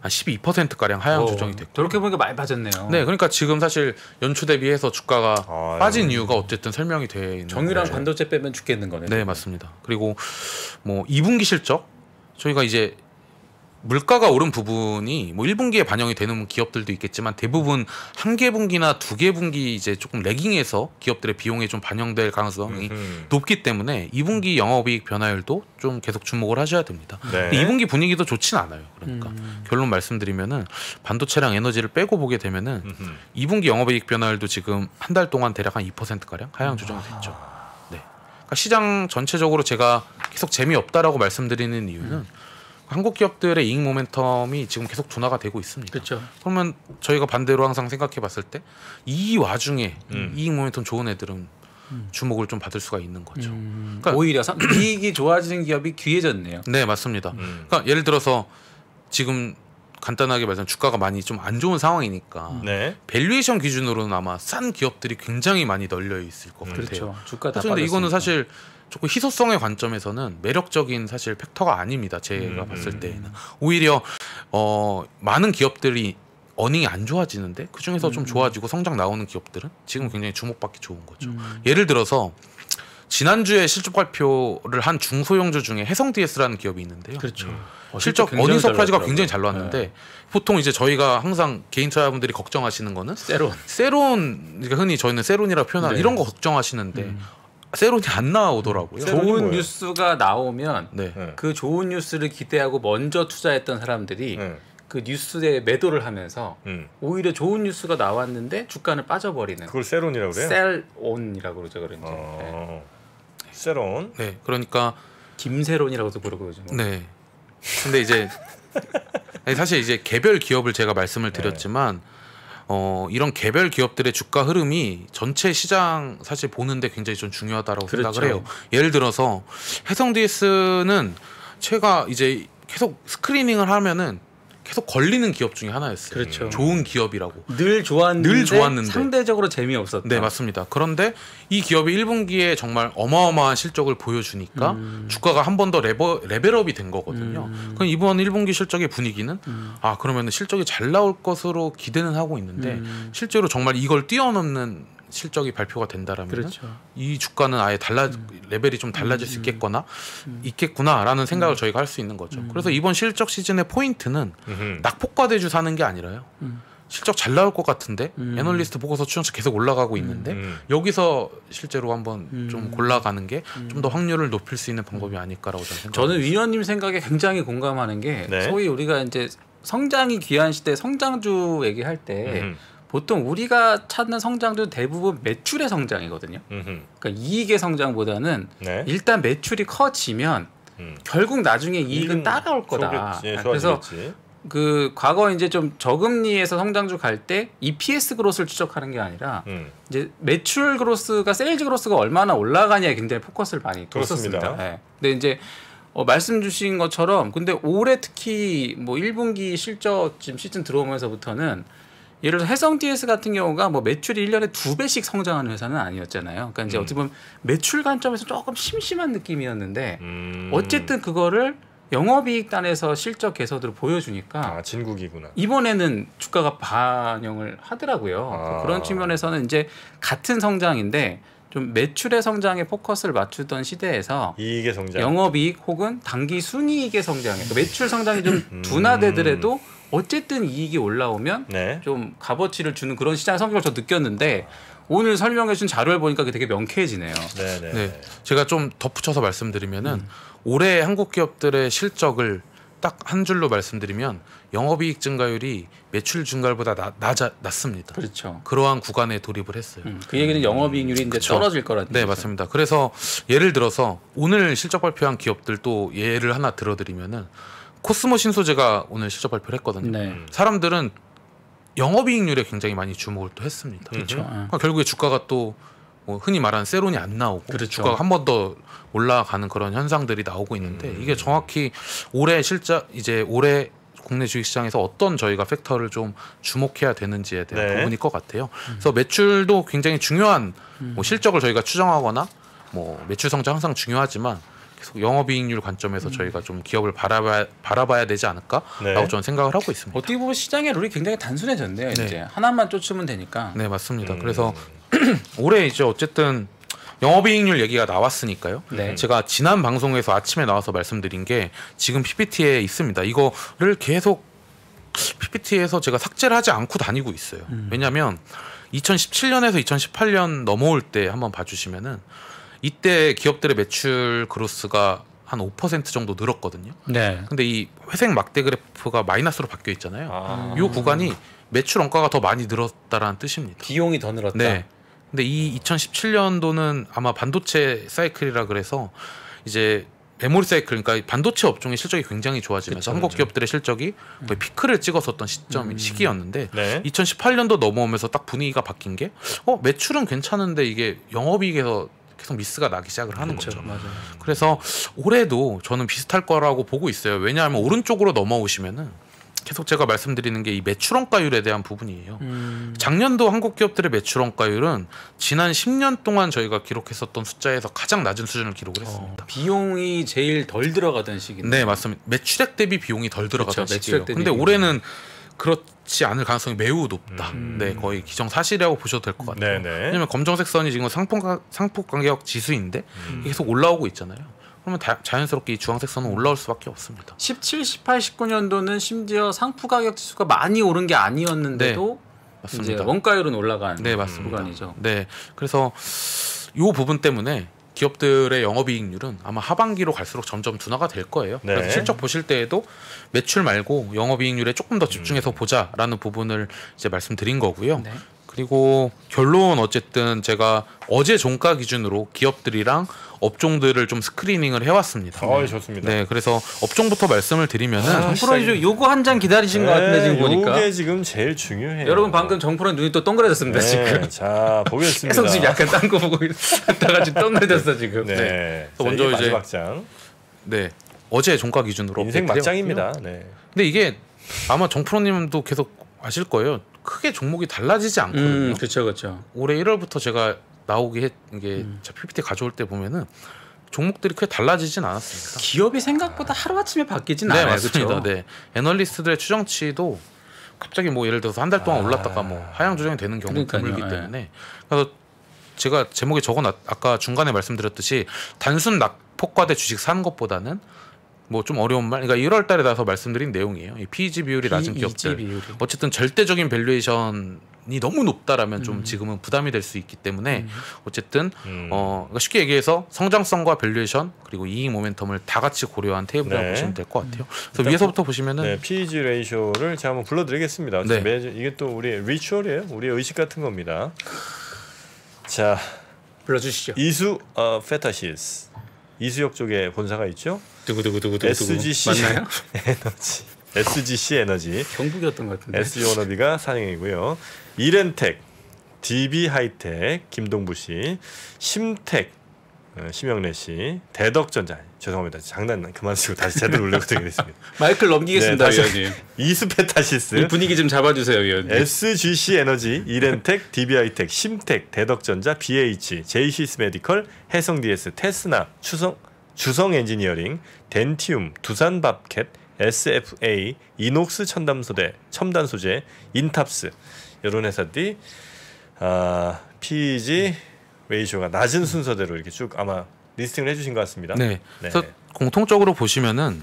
한 12%가량 하향 조정이 됐고. 저렇게 보니까 많이 빠졌네요. 네, 그러니까 지금 사실 연초 대비해서 주가가 아 네. 빠진 이유가 어쨌든 설명이 돼 있는 정유랑 거죠. 반도체 빼면 죽겠는 거네 네, 맞습니다. 그리고 뭐 2분기 실적 저희가 이제 물가가 오른 부분이 뭐 1분기에 반영이 되는 기업들도 있겠지만 대부분 한 개 분기나 두 개 분기 이제 조금 레깅해서 기업들의 비용에 좀 반영될 가능성이 높기 때문에 2분기 영업이익 변화율도 좀 계속 주목을 하셔야 됩니다. 네. 2분기 분위기도 좋진 않아요. 그러니까 음. 결론 말씀드리면은 반도체랑 에너지를 빼고 보게 되면은 음흠. 2분기 영업이익 변화율도 지금 한 달 동안 대략 한 2% 가량 하향 조정됐죠. 이 아. 네. 그러니까 시장 전체적으로 제가 계속 재미없다라고 말씀드리는 이유는 음. 한국 기업들의 이익 모멘텀이 지금 계속 둔화가 되고 있습니다. 그렇죠. 그러면 저희가 반대로 항상 생각해 봤을 때 이 와중에 음. 이익 모멘텀 좋은 애들은 음. 주목을 좀 받을 수가 있는 거죠. 음. 그러니까 오히려 이익이 좋아지는 기업이 귀해졌네요. 네, 맞습니다. 음. 그러니까 예를 들어서 지금 간단하게 말하면 주가가 많이 좀 안 좋은 상황이니까 음. 네. 밸류에이션 기준으로는 아마 싼 기업들이 굉장히 많이 널려 있을 것 같아요. 그렇죠. 주가 다 그런데 그렇죠. 이거는 사실 조금 희소성의 관점에서는 매력적인 사실 팩터가 아닙니다. 제가 음. 봤을 음. 때는 오히려 어, 많은 기업들이 어닝이 안 좋아지는데 그 중에서 음. 좀 좋아지고 성장 나오는 기업들은 지금 굉장히 주목받기 좋은 거죠. 음. 예를 들어서 지난주에 실적 발표를 한 중소형주 중에 해성DS라는 기업이 있는데요. 그렇죠. 음. 어, 실적 어닝 서프라이즈가 굉장히 잘 나왔는데 네. 보통 이제 저희가 항상 개인 투자분들이 걱정하시는 거는 세론. 세론 그러니까 흔히 저희는 세론이라 표현하는 네. 이런 거 걱정하시는데 음. 세론이 안 나오더라고요. 좋은 뉴스가 나오면 네. 네. 그 좋은 뉴스를 기대하고 먼저 투자했던 사람들이 네. 그 뉴스에 매도를 하면서 음. 오히려 좋은 뉴스가 나왔는데 주가는 빠져버리는. 그걸 세론이라고 그래요? 셀온이라고 그러죠, 그런지. 어... 네. 세론. 네, 그러니까 김세론이라고도 부르고 요즘. 뭐. 네. 근데 이제 사실 이제 개별 기업을 제가 말씀을 네. 드렸지만. 어, 이런 개별 기업들의 주가 흐름이 전체 시장 사실 보는데 굉장히 좀 중요하다고 그렇죠. 생각을 해요. 예를 들어서 해성 DS는 제가 이제 계속 스크리닝을 하면은 계속 걸리는 기업 중에 하나였어요. 그렇죠. 좋은 기업이라고. 늘 좋았는데, 늘 좋았는데 상대적으로 재미없었다. 네, 맞습니다. 그런데 이 기업이 1분기에 정말 어마어마한 실적을 보여주니까 음. 주가가 한 번 더 레벨업이 된 거거든요. 음. 그럼 이번 1분기 실적의 분위기는 음. 아, 그러면 실적이 잘 나올 것으로 기대는 하고 있는데 음. 실제로 정말 이걸 뛰어넘는 실적이 발표가 된다라면 그렇죠. 이 주가는 아예 달라 음. 레벨이 좀 달라질 음. 수 있겠거나 음. 있겠구나라는 생각을 음. 저희가 할 수 있는 거죠. 음. 그래서 이번 실적 시즌의 포인트는 낙폭과대주 사는 게 아니라요. 실적 잘 나올 것 같은데 애널리스트 보고서 추정치 계속 올라가고 있는데 여기서 실제로 한번 좀 골라가는 게 좀 더 확률을 높일 수 있는 방법이 아닐까라고 저는 생각합니다. 저는 위원님 생각에 굉장히 공감하는 게 네. 소위 우리가 이제 성장이 귀한 시대 성장주 얘기할 때 보통 우리가 찾는 성장도 대부분 매출의 성장이거든요. 음흠. 그러니까 이익의 성장보다는 네. 일단 매출이 커지면 음. 결국 나중에 이익은 따라올 거다. 소개지, 아, 그래서 그 과거 이제 좀 저금리에서 성장주 갈 때 EPS 그로스를 추적하는 게 아니라 음. 이제 매출 그로스가 세일즈 그로스가 얼마나 올라가냐에 굉장히 포커스를 많이 뒀었습니다. 네. 근데 이제 어, 말씀 주신 것처럼 근데 올해 특히 뭐 1분기 실적 지금 시즌 들어오면서부터는 예를 들어 해성 DS 같은 경우가 뭐 매출이 1년에 두 배씩 성장하는 회사는 아니었잖아요. 그러니까 이제 음. 어떻게 보면 매출 관점에서 조금 심심한 느낌이었는데 음. 어쨌든 그거를 영업이익 단에서 실적 개선으로 보여주니까 아, 진국이구나. 이번에는 주가가 반영을 하더라고요. 아. 그런 측면에서는 이제 같은 성장인데 좀 매출의 성장에 포커스를 맞추던 시대에서 이익의 성장, 영업이익 혹은 단기 순이익의 성장에 그러니까 매출 성장이 좀 음. 둔화되더라도 음. 어쨌든 이익이 올라오면 네. 좀 값어치를 주는 그런 시장의 성격을 저 느꼈는데 오늘 설명해 준 자료를 보니까 그게 되게 명쾌해지네요. 네네. 네. 네. 제가 좀 덧붙여서 말씀드리면은 음. 올해 한국 기업들의 실적을 딱 한 줄로 말씀드리면 영업이익 증가율이 매출 증가율보다 나, 낮아, 낮습니다. 그렇죠. 그러한 구간에 돌입을 했어요. 음, 그 얘기는 영업이익률이 이제 떨어질 거라는 네, 얘기 맞습니다. 그래서 예를 들어서 오늘 실적 발표한 기업들 도 예를 하나 들어드리면은 코스모 신소재가 오늘 실적 발표를 했거든요. 네. 음. 사람들은 영업이익률에 굉장히 많이 주목을 또 했습니다. 그렇죠. 아. 그러니까 결국에 주가가 또뭐 흔히 말하는 세론이 안 나오고 그렇죠. 주가가 한 번 더 올라가는 그런 현상들이 나오고 있는데 음. 이게 정확히 올해 실적 이제 올해 국내 주식시장에서 어떤 저희가 팩터를 좀 주목해야 되는지에 대한 네. 부분일 것 같아요. 음. 그래서 매출도 굉장히 중요한 뭐 음. 실적을 저희가 추정하거나 뭐 매출 성장 항상 중요하지만 계속 영업이익률 관점에서 음. 저희가 좀 기업을 바라봐야, 바라봐야 되지 않을까라고 네. 저는 생각을 하고 있습니다. 어떻게 보면 시장의 룰이 굉장히 단순해졌네요. 네. 이제 하나만 쫓으면 되니까. 네 맞습니다. 음. 그래서 올해 이제 어쨌든 영업이익률 얘기가 나왔으니까요. 네. 제가 지난 방송에서 아침에 나와서 말씀드린 게 지금 PPT에 있습니다. 이거를 계속 PPT에서 제가 삭제를 하지 않고 다니고 있어요. 음. 왜냐하면 2017년에서 2018년 넘어올 때 한번 봐주시면은 이때 기업들의 매출 그로스가 한 5% 정도 늘었거든요. 네. 근데 이 회색 막대 그래프가 마이너스로 바뀌어 있잖아요. 아. 요 구간이 매출 원가가 더 많이 늘었다라는 뜻입니다. 비용이 더 늘었다. 네. 근데 이 2017년도는 아마 반도체 사이클이라 그래서 이제 메모리 사이클 그러니까 반도체 업종의 실적이 굉장히 좋아지면서 그쵸, 한국 기업들의 실적이 음. 거의 피크를 찍었었던 시점 음. 시기였는데 네. 2018년도 넘어오면서 딱 분위기가 바뀐 게 어 매출은 괜찮은데 이게 영업이익에서 계속 미스가 나기 시작을 하는 그렇죠, 거죠. 맞아요. 그래서 올해도 저는 비슷할 거라고 보고 있어요. 왜냐하면 오른쪽으로 넘어오시면은 계속 제가 말씀드리는 게 이 매출원가율에 대한 부분이에요. 음. 작년도 한국 기업들의 매출원가율은 지난 10년 동안 저희가 기록했었던 숫자에서 가장 낮은 수준을 기록을 했습니다. 어, 비용이 제일 덜 들어가던 시기네. 네, 맞습니다. 매출액 대비 비용이 덜 들어가던 그렇죠, 시기예요. 근데 올해는 비용이. 그렇지 않을 가능성이 매우 높다. 음. 네, 거의 기정사실이라고 보셔도 될 것 같아요. 네네. 왜냐하면 검정색 선이 지금 상품 상폭 간격 지수인데 음. 계속 올라오고 있잖아요. 그러면 다, 자연스럽게 이 주황색 선은 올라올 수밖에 없습니다. 17, 18, 19년도는 심지어 상품 가격 지수가 많이 오른 게 아니었는데도 네. 맞습니다. 원가율은 올라간 네, 맞습니다. 구간이죠. 네, 그래서 이 부분 때문에 기업들의 영업이익률은 아마 하반기로 갈수록 점점 둔화가 될 거예요. 네. 그래서 실적 보실 때에도 매출 말고 영업이익률에 조금 더 집중해서 음. 보자라는 부분을 이제 말씀드린 거고요. 네. 그리고 결론 어쨌든 제가 어제 종가 기준으로 기업들이랑 업종들을 좀 스크리닝을 해왔습니다. 어, 좋습니다. 네, 그래서 업종부터 말씀을 드리면은 아, 정프로 요거 한 장 기다리신 네, 것 같은데 지금 보니까 이게 지금 제일 중요해요. 여러분 방금 정프로 눈이 또 동그래졌습니다 네, 지금. 자 보겠습니다. 계속 지금 약간 딴거 보고 있다가 지금 동그래졌어 지금. 네. 네. 자, 먼저 이제 마지막 장. 네, 어제 종가 기준으로 인생 막장입니다. 네. 근데 이게 아마 정프로님도 계속 아실 거예요. 크게 종목이 달라지지 않거든요. 그렇죠, 음, 그렇죠. 올해 1월부터 제가 나오게 했, 이게 음. PPT 가져올 때 보면은 종목들이 크게 달라지진 않았습니다. 기업이 생각보다 하루 아침에 바뀌진 네, 않아요. 맞습니다. 그렇죠? 네, 애널리스트들의 추정치도 갑자기 뭐 예를 들어서 한 달 동안 아... 올랐다가 뭐 하향 조정이 되는 경우가 드물기 예. 때문에 그래서 제가 제목에 적어놨 아까 중간에 말씀드렸듯이 단순 낙폭과대 주식 사는 것보다는 뭐좀 어려운 말. 그러니까 1월 달에 나서 말씀드린 내용이에요. 이 PEG 비율이 낮은 e 기업들. 비율이. 어쨌든 절대적인 밸류에이션 이 너무 높다라면 음. 좀 지금은 부담이 될 수 있기 때문에 음. 어쨌든 음. 어 그러니까 쉽게 얘기해서 성장성과 밸류에이션 그리고 이익 모멘텀을 다 같이 고려한 테이블이라고 네. 보시면 될 것 같아요. 음. 그래서 위에서부터 뭐 보시면은 네, PEG 레이쇼를 제가 한번 불러드리겠습니다. 네. 매주, 이게 또 우리 리추얼이에요. 우리 의식 같은 겁니다. 자 불러주시죠. 이수 어, 페타시스 이수역 쪽에 본사가 있죠. 두구두구두구두구 SGC 맞나요? 에너지 SGC 에너지 경북이었던 것 같은데 SG 워너비가 산행이고요 이렌텍 DB 하이텍 김동부 씨 심텍 어, 심영래 씨 대덕전자 죄송합니다 장난 그만 치고 다시 제대로 올려고 드리겠습니다 마이클 넘기겠습니다 네, 위원님 이스페타시스 분위기 좀 잡아주세요 위원님 SGC 에너지 이렌텍 DB하이텍 심텍 대덕전자 BH JC스 메디컬 해성DS 테스나 추성 주성 엔지니어링, 덴티움, 두산밥캣, SFA, 이녹스 첨단소재, 첨단소재, 인탑스 이런 회사들이 아, PEG 웨이쇼가 낮은 순서대로 이렇게 쭉 아마 리스팅을 해주신 것 같습니다. 네. 네. 그래서 공통적으로 보시면은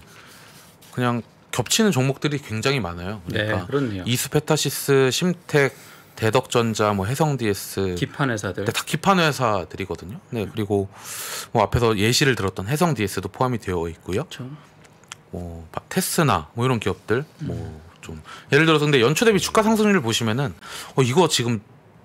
그냥 겹치는 종목들이 굉장히 많아요. 그러니까 네, 그렇네요. 이스페타시스, 심텍, 대덕전자, 뭐 해성DS, 기판 회사들, 네, 다 기판 회사들이거든요. 네 그리고 뭐 앞에서 예시를 들었던 해성DS도 포함이 되어 있고요. 뭐 테스나 뭐 이런 기업들, 뭐 좀 예를 들어서 근데 연초 대비 주가 상승률을 보시면은 어 이거 지금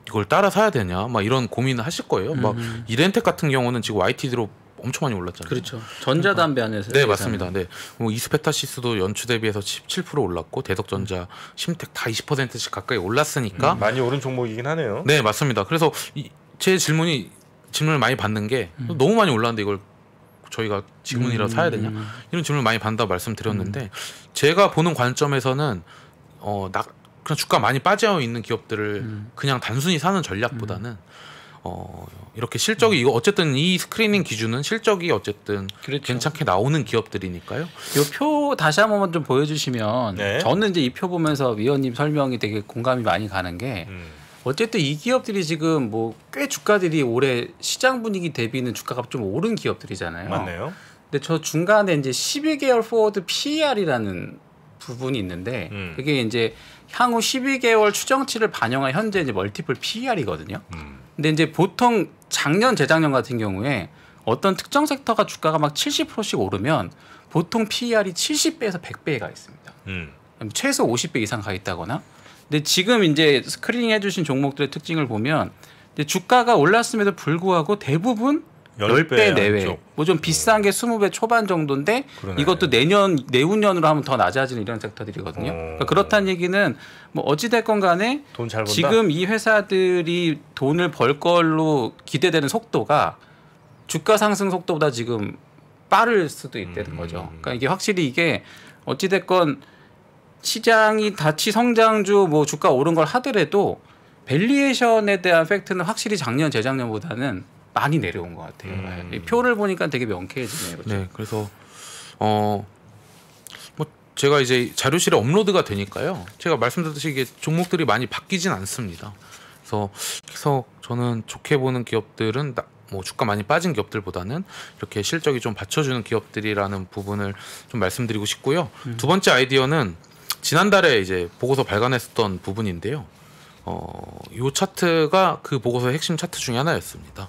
이걸 따라 사야 되냐, 막 이런 고민을 하실 거예요. 막 음. 이렌텍 같은 경우는 지금 YTD로 엄청 많이 올랐잖아요. 그렇죠. 전자담배 그러니까. 안에서 네 맞습니다. 네, 뭐 이스페타시스도 연초 대비해서 17% 올랐고 대덕전자, 심텍 다 20%씩 가까이 올랐으니까 음, 많이 오른 종목이긴 하네요. 네 맞습니다. 그래서 이, 제 질문이 질문을 많이 받는 게 음. 너무 많이 올랐는데 이걸 저희가 질문이라도 사야 되냐 음. 이런 질문을 많이 받는다 말씀드렸는데 제가 보는 관점에서는 어, 낙, 그냥 주가 많이 빠져 있는 기업들을 음. 그냥 단순히 사는 전략보다는 음. 어, 이렇게 실적이 이거 어쨌든 이 스크리닝 기준은 실적이 어쨌든 그렇죠. 괜찮게 나오는 기업들이니까요. 이 표 다시 한 번만 좀 보여주시면 네. 저는 이제 이 표 보면서 위원님 설명이 되게 공감이 많이 가는 게 음. 어쨌든 이 기업들이 지금 뭐 꽤 주가들이 올해 시장 분위기 대비는 주가가 좀 오른 기업들이잖아요. 맞네요. 근데 저 중간에 이제 11개월 포워드 PER이라는 부분이 있는데 음. 그게 이제 향후 12개월 추정치를 반영한 현재 이제 멀티플 PER이거든요. 음. 근데 이제 보통 작년 재작년 같은 경우에 어떤 특정 섹터가 주가가 막 70%씩 오르면 보통 PER이 70배에서 100배가 있습니다. 음. 최소 50배 이상 가 있다거나. 근데 지금 이제 스크리닝 해주신 종목들의 특징을 보면 주가가 올랐음에도 불구하고 대부분 10배, 내외. 뭐좀 비싼 게 20배 초반 정도인데 그러네. 이것도 내년 내후년으로 하면 더 낮아지는 이런 섹터들이거든요. 어. 그러니까 그렇다는 얘기는 뭐 어찌 됐건 간에 지금 이 회사들이 돈을 벌 걸로 기대되는 속도가 주가 상승 속도보다 지금 빠를 수도 있다는 음. 거죠. 그러니까 이게 확실히 이게 어찌 됐건 시장이 다치 성장주 뭐 주가 오른 걸 하더라도 밸리에이션에 대한 팩트는 확실히 작년 재작년보다는 많이 내려온 것 같아요. 음. 예. 표를 보니까 되게 명쾌해지네요. 그렇죠? 네, 그래서 어. 뭐, 제가 이제 자료실에 업로드가 되니까요. 제가 말씀드렸듯이 이게 종목들이 많이 바뀌진 않습니다. 그래서 그래 저는 좋게 보는 기업들은 뭐 주가 많이 빠진 기업들보다는 이렇게 실적이 좀 받쳐주는 기업들이라는 부분을 좀 말씀드리고 싶고요. 음. 두 번째 아이디어는 지난달에 이제 보고서 발간했었던 부분인데요. 어, 요 차트가 그 보고서의 핵심 차트 중에 하나였습니다.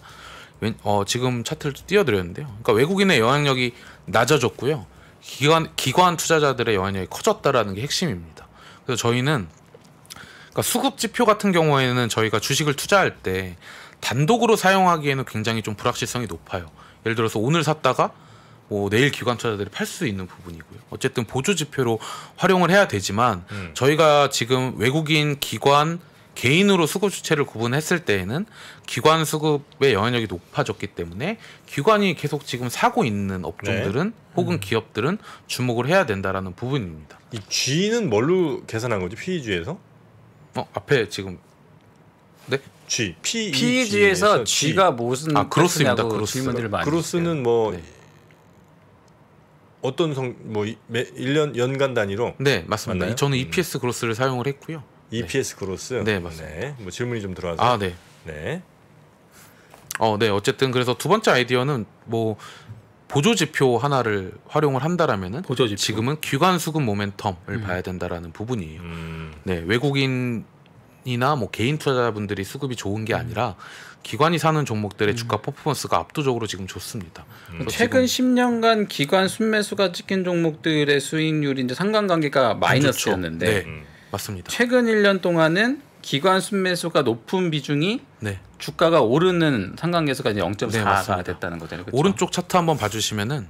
어, 지금 차트를 띄워드렸는데요. 그러니까 외국인의 영향력이 낮아졌고요. 기관, 기관 투자자들의 영향력이 커졌다라는 게 핵심입니다. 그래서 저희는 그러니까 수급 지표 같은 경우에는 저희가 주식을 투자할 때 단독으로 사용하기에는 굉장히 좀 불확실성이 높아요. 예를 들어서 오늘 샀다가 뭐 내일 기관 투자들이 자팔수 있는 부분이고요. 어쨌든 보조 지표로 활용을 해야 되지만 음. 저희가 지금 외국인 기관 개인으로 수급 주체를 구분했을 때에는 기관 수급의 영향력이 높아졌기 때문에 기관이 계속 지금 사고 있는 업종들은 네. 혹은 음. 기업들은 주목을 해야 된다라는 부분입니다. 이 G는 뭘로 계산한 거죠? PEG에서? 어 앞에 지금 네 G PEG PEG에서 e G. G가 무슨 아 그렇습니다. 그로스 질문들을 많이 그로스는 뭐 네. 어떤 성뭐 1년 연간 단위로 네 맞습니다. 맞나요? 저는 음. EPS 그로스를 사용을 했고요. 네. EPS 그로스. 네, 맞습니다. 네. 뭐 질문이 좀 들어와서. 아, 네. 네. 어, 네. 어쨌든 그래서 두 번째 아이디어는 뭐 보조 지표 하나를 활용을 한다라면은 보조지표. 지금은 기관 수급 모멘텀을 음. 봐야 된다라는 부분이에요. 음. 네, 외국인 이나 뭐 개인 투자자분들이 수급이 좋은 게 음. 아니라 기관이 사는 종목들의 음. 주가 퍼포먼스가 압도적으로 지금 좋습니다. 음. 최근 지 10년간 기관 순매수가 찍힌 종목들의 수익률이 이제 상관관계가 마이너스였는데 네. 음. 맞습니다. 최근 1년 동안은 기관 순매수가 높은 비중이 네. 주가가 오르는 상관계수가 이제 0.4가 네, 됐다는 거잖아요. 그렇죠? 오른쪽 차트 한번 봐주시면은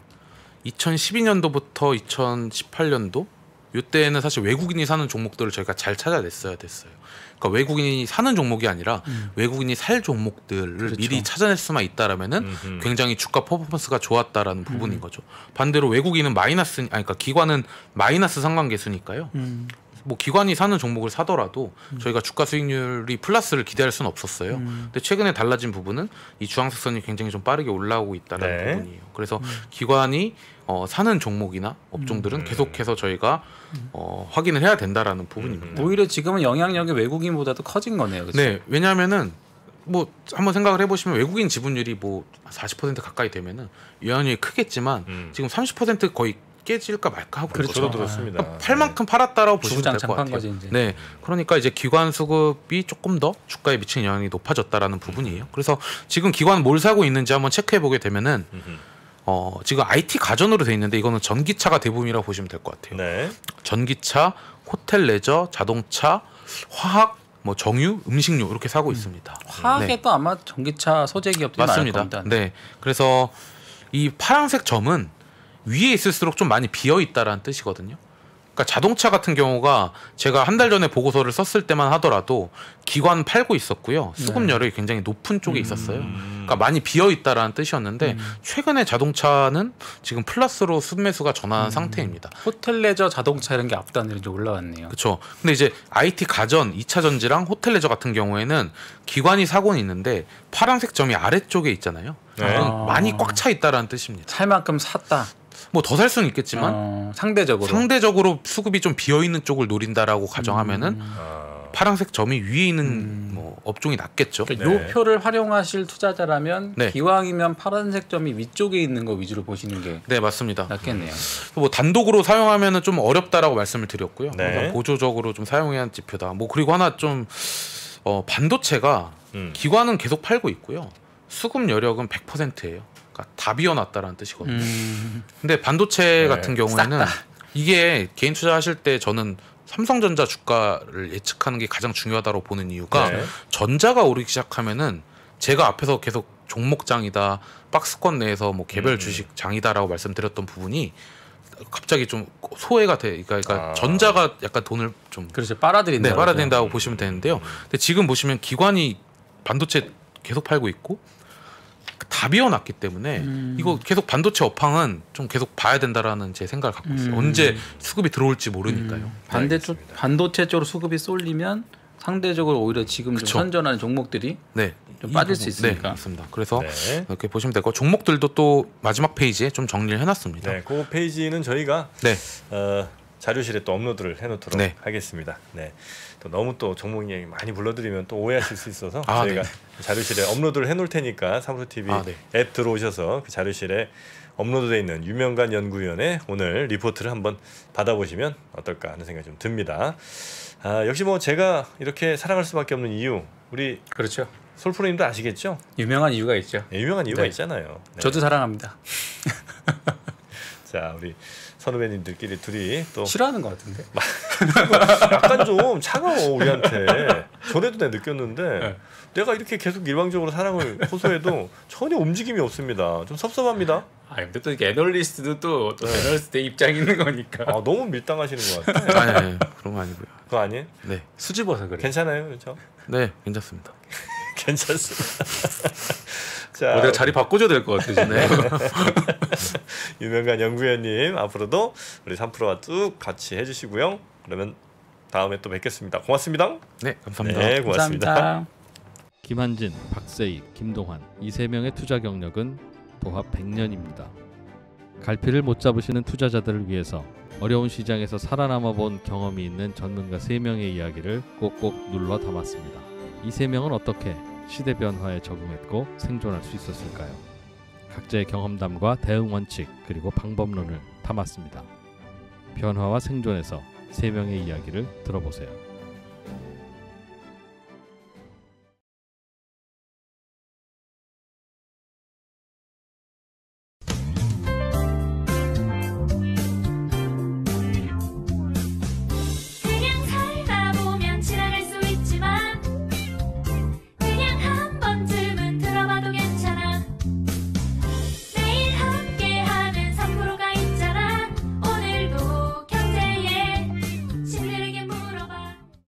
2012년도부터 2018년도 이때는 사실 외국인이 사는 종목들을 저희가 잘 찾아냈어야 됐어요. 그러니까 외국인이 사는 종목이 아니라 음. 외국인이 살 종목들을 그렇죠. 미리 찾아낼 수만 있다라면은 음흠. 굉장히 주가 퍼포먼스가 좋았다라는 부분인 음. 거죠. 반대로 외국인은 마이너스, 아니 그러니까 기관은 마이너스 상관계수니까요. 음. 뭐 기관이 사는 종목을 사더라도 음. 저희가 주가 수익률이 플러스를 기대할 수는 없었어요. 음. 근데 최근에 달라진 부분은 이 주황색선이 굉장히 좀 빠르게 올라오고 있다는 네. 부분이에요. 그래서 음. 기관이 어, 사는 종목이나 업종들은 음. 네. 계속해서 저희가 음. 어, 확인을 해야 된다라는 부분입니다. 오히려 지금은 영향력이 외국인보다도 커진 거네요. 그치? 네, 왜냐하면은 뭐 한번 생각을 해보시면 외국인 지분율이 뭐 40% 가까이 되면은 영향력이 크겠지만 음. 지금 30% 거의 깨질까 말까 하고 그렇죠. 저도 들었습니다. 그러니까 팔 만큼 팔았다라고 보시면 될 것 같아요. 거지, 네, 그러니까 이제 기관 수급이 조금 더 주가에 미치는 영향이 높아졌다라는 부분이에요. 그래서 지금 기관 뭘 사고 있는지 한번 체크해 보게 되면은. 어, 지금 IT 가전으로 돼 있는데 이거는 전기차가 대부분이라고 보시면 될 것 같아요. 네. 전기차, 호텔 레저, 자동차, 화학, 뭐 정유, 음식료 이렇게 사고 음. 있습니다. 화학에 네. 아마 전기차 소재 기업들이 맞습니다. 니다 네. 그래서 이 파란색 점은 위에 있을수록 좀 많이 비어 있다라는 뜻이거든요. 그러니까 자동차 같은 경우가 제가 한 달 전에 보고서를 썼을 때만 하더라도 기관 팔고 있었고요. 수급률이 네. 굉장히 높은 쪽에 있었어요. 음. 그러니까 많이 비어 있다라는 뜻이었는데 음. 최근에 자동차는 지금 플러스로 순매수가 전환한 음. 상태입니다. 호텔 레저 자동차 이런 게 앞단으로 이제 올라왔네요. 그렇죠. 근데 이제 IT 가전, 2차 전지랑 호텔 레저 같은 경우에는 기관이 사고는 있는데 파란색 점이 아래쪽에 있잖아요. 네. 아. 많이 꽉 차 있다라는 뜻입니다. 살 만큼 샀다. 뭐더살 수는 있겠지만 어, 상대적으로 상대적으로 수급이 좀 비어 있는 쪽을 노린다라고 가정하면은 음. 아. 파란색 점이 위에 있는 음. 뭐 업종이 낫겠죠. 그러니까 네. 요 표를 활용하실 투자자라면 네. 기왕이면 파란색 점이 위쪽에 있는 거 위주로 보시는 게 네, 맞습니다. 낫겠네요. 음. 뭐 단독으로 사용하면은 좀 어렵다라고 말씀을 드렸고요. 네. 보조적으로 좀 사용해야 하는 지표다. 뭐 그리고 하나 좀 어, 반도체가 음. 기관은 계속 팔고 있고요. 수급 여력은 100%예요. 그러니까 다 비어났다라는 뜻이거든요. 음. 근데 반도체 네. 같은 경우에는 이게 개인 투자하실 때 저는 삼성전자 주가를 예측하는 게 가장 중요하다고 보는 이유가 네. 전자가 오르기 시작하면은 제가 앞에서 계속 종목장이다 박스권 내에서 뭐 개별 음. 주식장이다라고 말씀드렸던 부분이 갑자기 좀 소외가 돼. 그러니까, 그러니까 아. 전자가 약간 돈을 좀 그렇죠 빨아들인다. 네, 빨아들인다고 보시면 되는데요. 음. 근데 지금 보시면 기관이 반도체 계속 팔고 있고 다 비워놨기 때문에 음. 이거 계속 반도체 업황은 좀 계속 봐야 된다라는 제 생각을 갖고 있어요. 음. 언제 수급이 들어올지 모르니까요. 음. 반대 쪽 반도체 쪽으로 수급이 쏠리면 상대적으로 오히려 지금 그쵸. 좀 선전하는 종목들이 네. 좀 빠질 수 있으니까. 네, 맞습니다. 그래서 네. 이렇게 보시면 되고 종목들도 또 마지막 페이지에 좀 정리를 해놨습니다. 네, 그 페이지는 저희가 네. 어, 자료실에 또 업로드를 해놓도록 네. 하겠습니다. 네. 또 너무 또 정몽이 형이 많이 불러드리면 또 오해하실 수 있어서 아, 저희가 네. 자료실에 업로드를 해놓을 테니까 사무소 TV 아, 네. 앱 들어오셔서 그 자료실에 업로드돼 있는 유명간 연구위원회 오늘 리포트를 한번 받아보시면 어떨까 하는 생각이 좀 듭니다. 아, 역시 뭐 제가 이렇게 사랑할 수밖에 없는 이유 우리 그렇죠. 솔프로님도 아시겠죠? 유명한 이유가 있죠. 네, 유명한 이유가 네. 있잖아요. 네. 저도 사랑합니다. 자 우리 선후배님들끼리 둘이 또 싫어하는 것 같은데. 약간 좀 차가워 우리한테. 전에도 내가 느꼈는데 네. 내가 이렇게 계속 일방적으로 사랑을 호소해도 전혀 움직임이 없습니다. 좀 섭섭합니다. 아 근데 또 애널리스트도 또, 또 네. 애널리스트 입장 있는 거니까. 아 너무 밀당하시는 것 같아. 아니, 아니 네, 네. 그런 거 아니고요. 그거 아니에요? 네. 수집어서 그래. 괜찮아요, 그렇죠? 네, 괜찮습니다. 괜찮습니다. 자, 어, 내가 자리 바꿔줘야 될 것 같아, 네 유명한 연구위원님 앞으로도 우리 3프로와 쭉 같이 해주시고요. 그러면 다음에 또 뵙겠습니다. 고맙습니다. 네, 감사합니다. 네, 고맙습니다. 감사합니다. 김한진, 박세희, 김동환 이 세 명의 투자 경력은 도합 100년입니다. 갈피를 못 잡으시는 투자자들을 위해서 어려운 시장에서 살아남아 본 경험이 있는 전문가 3명의 이야기를 꼭꼭 눌러 담았습니다. 이 3명은 어떻게 시대 변화에 적응했고 생존할 수 있었을까요? 각자의 경험담과 대응 원칙 그리고 방법론을 담았습니다. 변화와 생존에서 세 명의 이야기를 들어보세요.